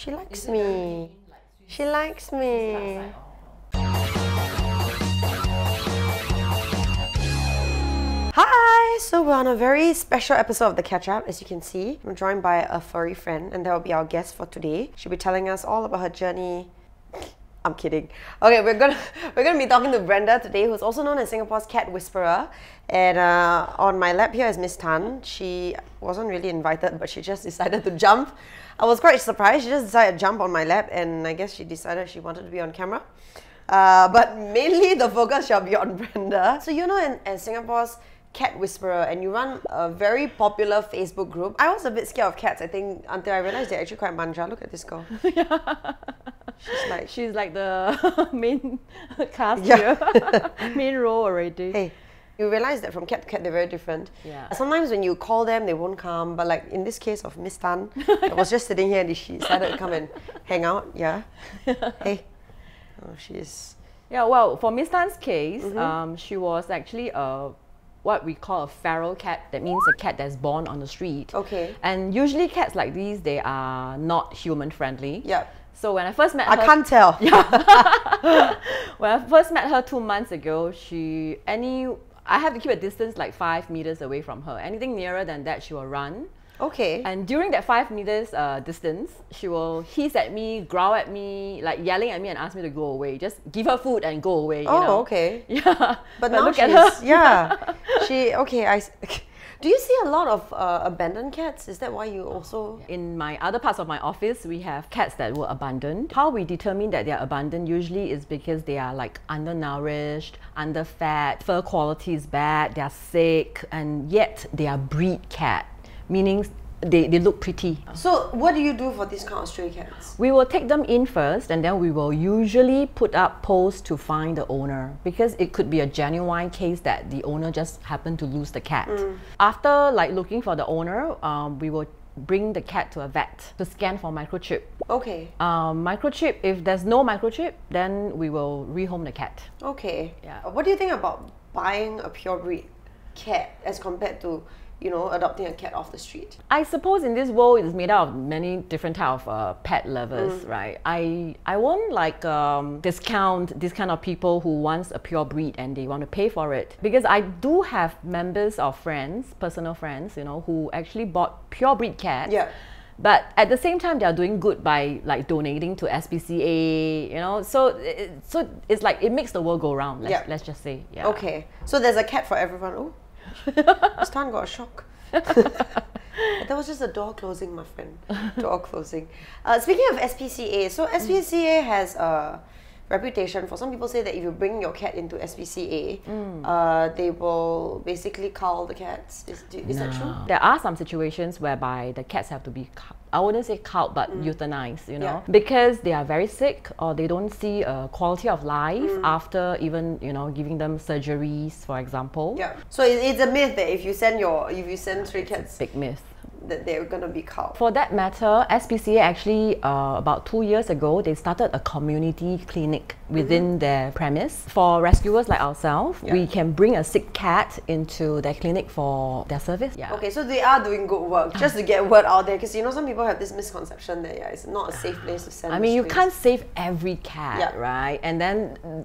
She likes me. she likes me. Oh. Hi! So we're on a very special episode of The Catch Up. As you can see, I'm joined by a furry friend and that will be our guest for today. She'll be telling us all about her journey I'm kidding. Okay, we're gonna we're gonna be talking to Brenda today, who's also known as Singapore's cat whisperer. And uh, on my lap here is Miss Tan. She wasn't really invited, but she just decided to jump. I was quite surprised. She just decided to jump on my lap, and I guess she decided she wanted to be on camera. Uh, but mainly the focus shall be on Brenda. So you know, in, in Singapore's Cat Whisperer and you run a very popular Facebook group. I was a bit scared of cats, I think, until I realized they're actually quite manja. Look at this girl. yeah. She's like She's like the main cast here. main role already. Hey. You realize that from cat to cat they're very different. Yeah. Sometimes when you call them they won't come, but like in this case of Miss Tan, I was just sitting here and she decided to come and hang out. Yeah. hey. Oh she is Yeah, well for Miss Tan's case, mm -hmm. um, she was actually a what we call a feral cat. That means a cat that's born on the street. Okay. And usually cats like these, they are not human friendly. Yep. So when I first met I her, I can't tell. Yeah. when I first met her two months ago, she any I have to keep a distance like five meters away from her. Anything nearer than that, she will run. Okay. And during that five meters uh, distance, she will hiss at me, growl at me, like yelling at me, and ask me to go away. Just give her food and go away. oh, know? okay. Yeah. But, but now look she's, at her. Yeah. she okay. I. Do you see a lot of uh, abandoned cats? Is that why you also... In my other parts of my office, we have cats that were abandoned. How we determine that they are abandoned usually is because they are like undernourished, underfed, fur quality is bad, they are sick, and yet they are breed cats meaning they, they look pretty. So what do you do for these kind of stray cats? We will take them in first and then we will usually put up posts to find the owner because it could be a genuine case that the owner just happened to lose the cat. Mm. After like looking for the owner, um, we will bring the cat to a vet to scan for microchip. Okay. Um, microchip, if there's no microchip, then we will rehome the cat. Okay. Yeah. What do you think about buying a pure breed cat as compared to you know, adopting a cat off the street? I suppose in this world it's made out of many different type of uh, pet lovers, mm. right? I I won't like um, discount this kind of people who wants a pure breed and they want to pay for it because I do have members or friends, personal friends, you know, who actually bought pure breed cats. Yeah. But at the same time, they are doing good by like donating to SPCA, you know. So, it, so it's like it makes the world go round. Let's, yeah. let's just say. Yeah. Okay. So there's a cat for everyone. Oh, Stan got a shock. that was just a door closing, my friend. Door closing. Uh, speaking of SPCA, so SPCA has a reputation for some people say that if you bring your cat into SPCA, mm. uh, they will basically cull the cats. Is, is no. that true? There are some situations whereby the cats have to be, I wouldn't say culled, but mm. euthanized, you know, yeah. because they are very sick or they don't see a quality of life mm. after even, you know, giving them surgeries, for example. Yeah. So it's a myth that if you send your, if you send three cats. big myth that they're going to be called. For that matter, SPCA actually, uh, about two years ago, they started a community clinic within mm -hmm. their premise. For rescuers like ourselves, yeah. we can bring a sick cat into their clinic for their service. Yeah. Okay, so they are doing good work just to get word out there because you know some people have this misconception that yeah, it's not a safe place to send. I mean, you can't save every cat, yeah. right? And then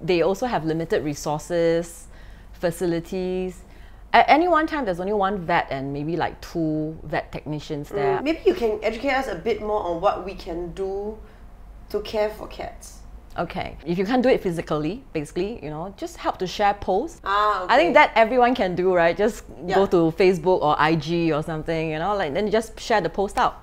they also have limited resources, facilities at any one time there's only one vet and maybe like two vet technicians mm, there. Mm, maybe you can educate us a bit more on what we can do to care for cats. Okay. If you can't do it physically, basically, you know, just help to share posts. Ah, okay. I think that everyone can do, right? Just yeah. go to Facebook or IG or something, you know, like then just share the post out.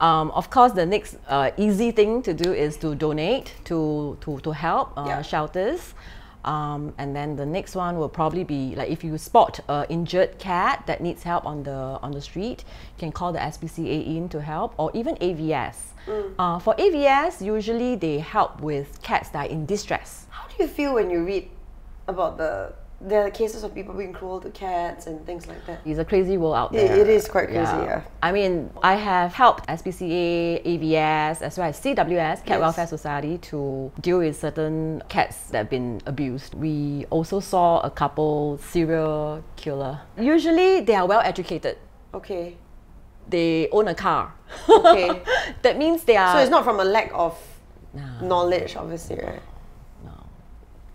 Um, of course, the next uh, easy thing to do is to donate to to, to help uh, yeah. shelters. Um, and then the next one will probably be like if you spot an injured cat that needs help on the on the street, you can call the SPCA in to help, or even AVS. Mm. Uh, for AVS, usually they help with cats that are in distress. How do you feel when you read about the there are cases of people being cruel to cats and things like that. It's a crazy world out there. it, it is quite crazy, yeah. yeah. I mean, I have helped SPCA, AVS, as well as CWS, Cat yes. Welfare Society, to deal with certain cats that have been abused. We also saw a couple serial killer. Usually, they are well educated. Okay. They own a car. Okay. that means they are. So it's not from a lack of. Nah. Knowledge, obviously, right?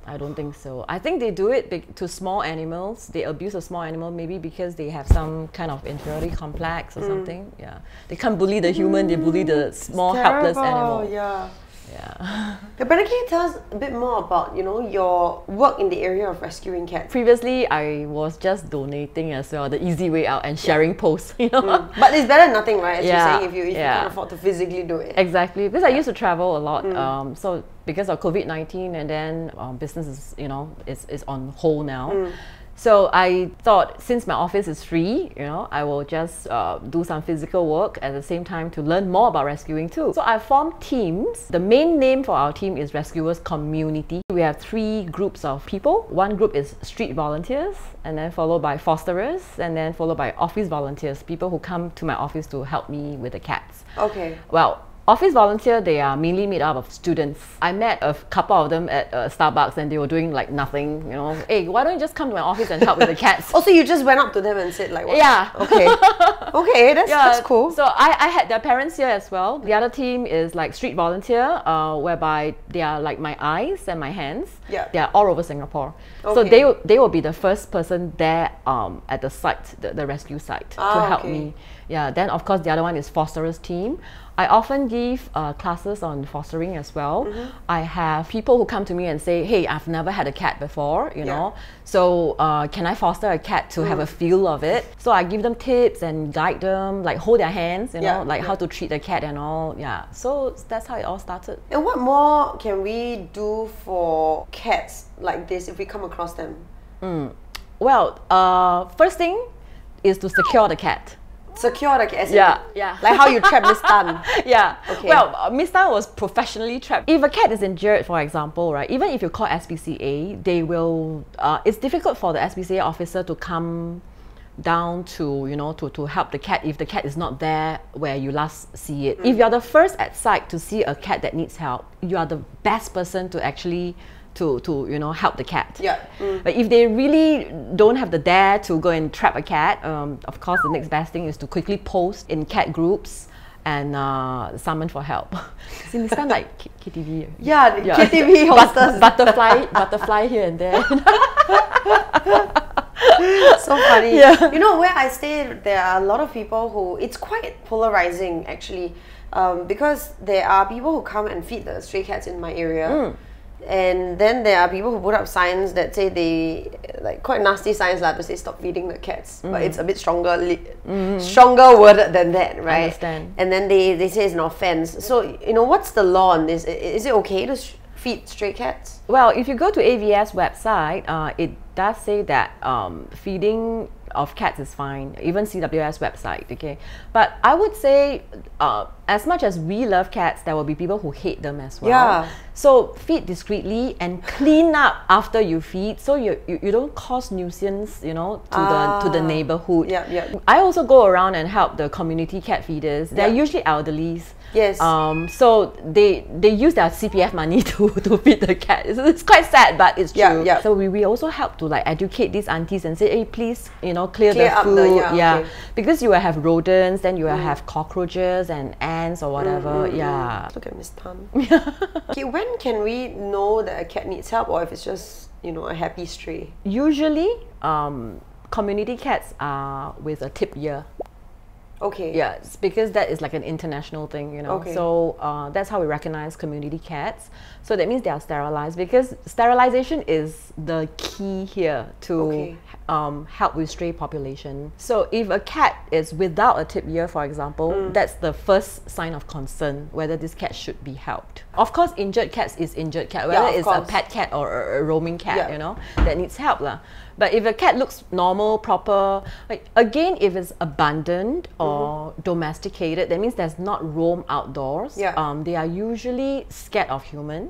I don't think so. I think they do it to small animals. They abuse a small animal maybe because they have some kind of inferiority complex or mm. something. Yeah, they can't bully the human. Mm. They bully the mm. small helpless animal. Yeah. Yeah. But can you tell us a bit more about you know your work in the area of rescuing cats? Previously, I was just donating as well, the easy way out, and sharing yeah. posts. You know, mm. but it's better than nothing, right? As yeah. you're saying, if you if yeah. you can't afford to physically do it. Exactly, because I used to travel a lot. Mm. Um, so because of COVID nineteen, and then um, business is you know is is on hold now. Mm. So I thought since my office is free, you know, I will just uh, do some physical work at the same time to learn more about rescuing too. So I formed teams. The main name for our team is Rescuers Community. We have three groups of people. One group is street volunteers and then followed by fosterers and then followed by office volunteers, people who come to my office to help me with the cats. Okay. Well, Office volunteer, they are mainly made up of students. I met a couple of them at uh, Starbucks and they were doing like nothing, you know. Hey, why don't you just come to my office and help with the cats? also, oh, you just went up to them and said like, what? Yeah. Okay. okay, that's, yeah. that's cool. So I, I had their parents here as well. The other team is like street volunteer, uh, whereby they are like my eyes and my hands. Yeah. They are all over Singapore. Okay. So they they will be the first person there um, at the site, the, the rescue site, ah, to help okay. me. Yeah. Then of course the other one is fosterers team. I often give uh, classes on fostering as well. Mm -hmm. I have people who come to me and say, "Hey, I've never had a cat before, you yeah. know, so uh, can I foster a cat to mm. have a feel of it?" So I give them tips and guide them, like hold their hands, you yeah, know, like yeah. how to treat the cat and all. Yeah. So that's how it all started. And what more can we do for cats like this if we come across? across them? Mm. Well, uh, first thing is to secure the cat. Secure the cat? Yeah. yeah. Like how you trap Miss Tan. yeah. Okay. Well, uh, Miss Tan was professionally trapped. If a cat is injured, for example, right, even if you call SPCA, they will, uh, it's difficult for the SPCA officer to come down to you know to, to help the cat if the cat is not there where you last see it mm. if you're the first at sight to see a cat that needs help you are the best person to actually to, to you know help the cat. Yeah. Mm. But if they really don't have the dare to go and trap a cat, um, of course the next best thing is to quickly post in cat groups and uh, summon for help. See, this kind like KTV. Yeah, yeah. KTV hostess. butterfly, butterfly here and there. so funny. Yeah. You know, where I stay, there are a lot of people who, it's quite polarizing actually, um, because there are people who come and feed the stray cats in my area. Mm and then there are people who put up signs that say they like quite nasty signs like to say stop feeding the cats mm but it's a bit stronger li- mm-hmm. stronger worded than that right Understand. and then they they say it's an offense so you know what's the law on this is it okay to sh- feed stray cats well if you go to avs website uh, it does say that um, feeding of cats is fine, even CWS website, okay? But I would say, uh, as much as we love cats, there will be people who hate them as well. Yeah. So feed discreetly and clean up after you feed, so you, you, you don't cause nuisance, you know, to the ah. to the neighborhood. Yeah, yeah. I also go around and help the community cat feeders. They're yeah. usually elderlies. Yes. Um, so they they use their CPF money to, to feed the cat. It's, it's quite sad, but it's true. Yeah. So we, we also help to like educate these aunties and say, hey, please, you know, clear, clear the food. The, yeah. yeah. Okay. Because you will have rodents, then you will mm. have cockroaches and ants or whatever. Mm -hmm. Yeah. Look at Miss Tam. okay, when can we know that a cat needs help or if it's just, you know, a happy stray? Usually, um, community cats are with a tip year. Okay. Yeah, because that is like an international thing, you know. Okay. So uh, that's how we recognize community cats. So that means they are sterilized because sterilization is the key here to okay. um, help with stray population. So if a cat is without a tip ear, for example, mm. that's the first sign of concern whether this cat should be helped. Of course, injured cats is injured cat, whether yeah, it's course. a pet cat or a, roaming cat, yeah. you know, that needs help. La. But if a cat looks normal, proper, like, again, if it's abandoned mm-hmm. or mm-hmm. domesticated, that means there's not roam outdoors. Yeah. Um, they are usually scared of human.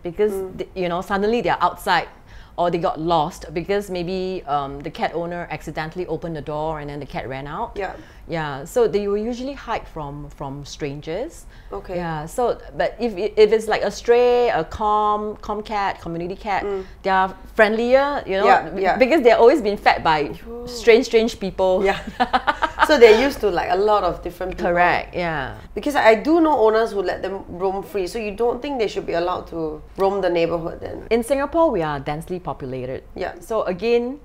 because mm. you know suddenly they're outside or they got lost because maybe um, the cat owner accidentally opened the door and then the cat ran out. Yeah. Yeah. So they will usually hide from from strangers. Okay. Yeah. So, but if if it's like a stray, a com calm cat, community cat, mm. they are friendlier. You know. Yeah, yeah. Because they're always been fed by strange strange people. Yeah. so they're used to like a lot of different people. Correct. Yeah. Because I do know owners who let them roam free, so you don't think they should be allowed to roam the neighborhood then. In Singapore, we are densely populated. Yeah. So again,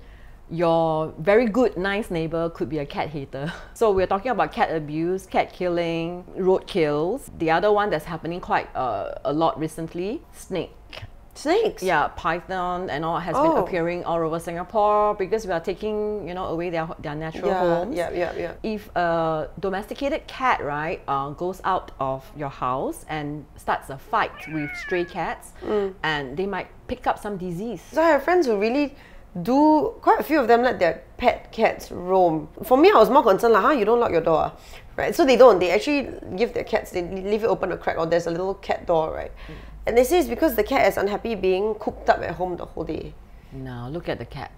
your very good, nice neighbor could be a cat hater. So we're talking about cat abuse, cat killing, road kills. The other one that's happening quite uh, a lot recently, snake Snakes. Yeah, python and all has oh. been appearing all over Singapore because we are taking you know away their their natural yeah, homes. Yeah, yeah, yeah. If a domesticated cat right uh, goes out of your house and starts a fight with stray cats, mm. and they might pick up some disease. So I have friends who really do quite a few of them let their pet cats roam. For me, I was more concerned like, huh, you don't lock your door, right? So they don't. They actually give their cats, they leave it open a crack, or there's a little cat door, right? Mm. And they say it's because the cat is unhappy being cooped up at home the whole day. Now look at the cat.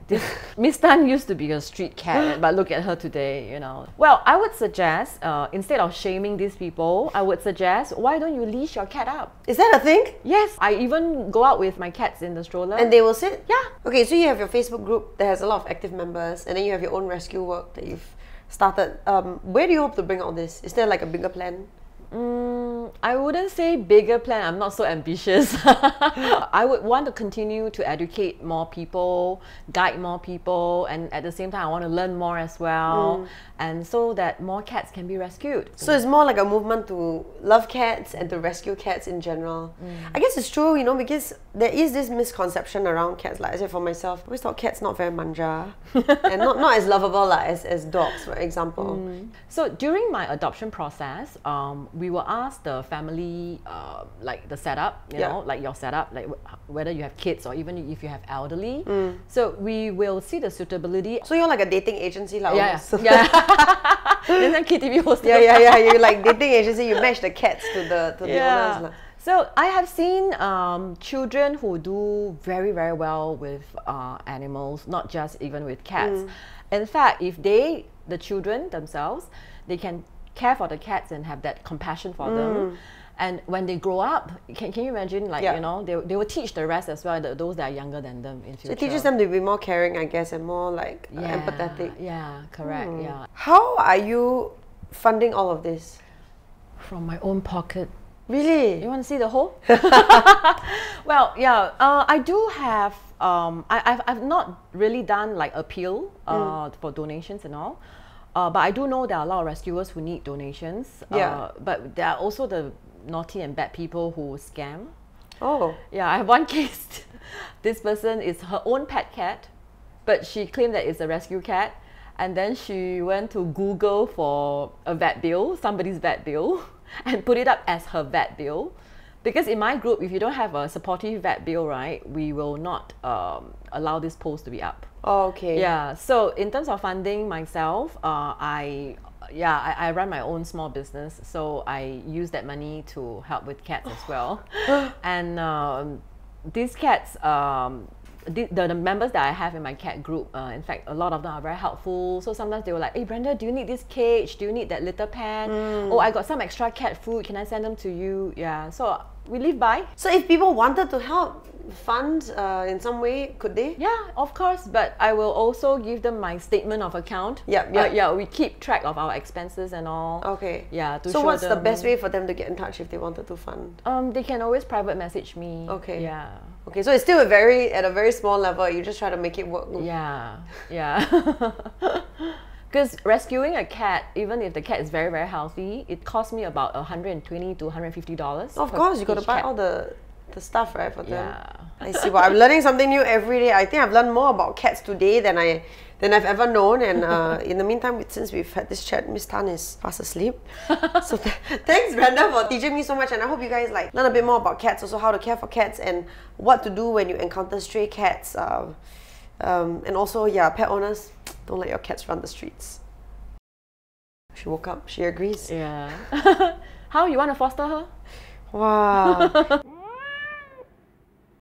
Miss Tan used to be a street cat, but look at her today, you know. Well, I would suggest, uh, instead of shaming these people, I would suggest, why don't you leash your cat up? Is that a thing? Yes. I even go out with my cats in the stroller. And they will sit? Yeah. Okay, so you have your Facebook group that has a lot of active members, and then you have your own rescue work that you've started. Um, where do you hope to bring all this? Is there like a bigger plan? Mm, I wouldn't say bigger plan. I'm not so ambitious. I would want to continue to educate more people, guide more people, and at the same time, I want to learn more as well, mm. and so that more cats can be rescued. So it's more like a movement to love cats and to rescue cats in general. Mm. I guess it's true, you know, because there is this misconception around cats. Like I said for myself, I always thought cats not very manja and not, not as lovable like, as, as dogs, for example. Mm. So during my adoption process, um, we will ask the family, uh, like the setup, you yeah. know, like your setup, like whether you have kids or even if you have elderly. Mm. So we will see the suitability. So you're like a dating agency, like yeah, almost. yeah. Then I'm KTV host. Yeah, yeah, yeah. you like dating agency. You match the cats to the to yeah. the owners. La. So I have seen um, children who do very very well with uh, animals, not just even with cats. Mm. In fact, if they the children themselves, they can care for the cats and have that compassion for mm. them. And when they grow up, can, can you imagine, like, yeah. you know, they, they will teach the rest as well, the, those that are younger than them in future. So it teaches them to be more caring, I guess, and more, like, uh, yeah, uh, empathetic. Yeah, correct, mm. yeah. How are you funding all of this? From my own pocket. Really? You want to see the whole? well, yeah, uh, I do have, um, I, have I've not really done, like, appeal uh, mm. for donations and all. Uh, but I do know there are a lot of rescuers who need donations. Uh, yeah. Uh, but there are also the naughty and bad people who scam. Oh. Yeah, I have one case. this person is her own pet cat, but she claimed that it's a rescue cat. And then she went to Google for a vet bill, somebody's vet bill, and put it up as her vet bill because in my group, if you don't have a supportive vet bill, right, we will not um, allow this post to be up. Oh, okay. Yeah. So in terms of funding myself, uh, I yeah, I, I, run my own small business, so I use that money to help with cats as well. and um, these cats, um, the, the, members that I have in my cat group, uh, in fact, a lot of them are very helpful. So sometimes they were like, hey, Brenda, do you need this cage? Do you need that litter pan? Mm. Oh, I got some extra cat food. Can I send them to you? Yeah. So we live by. So if people wanted to help, fund uh, in some way, could they? Yeah, of course. But I will also give them my statement of account. Yeah, yeah, uh, yeah. We keep track of our expenses and all. Okay. Yeah. so what's them. the best way for them to get in touch if they wanted to fund? Um, they can always private message me. Okay. Yeah. Okay, so it's still a very at a very small level. You just try to make it work. Yeah, yeah. Because rescuing a cat, even if the cat is very very healthy, it costs me about 120 to 150 dollars. Of course, you got to buy cat. all the the stuff right for them. Yeah. I see. Well, I'm learning something new every day. I think I've learned more about cats today than I than I've ever known. And uh, in the meantime, since we've had this chat, Miss Tan is fast asleep. so th thanks, Brenda, for teaching me so much. And I hope you guys like learn a bit more about cats, also how to care for cats and what to do when you encounter stray cats. Uh, um, and also, yeah, pet owners, don't let your cats run the streets. She woke up. She agrees. Yeah. how you want to foster her? Wow.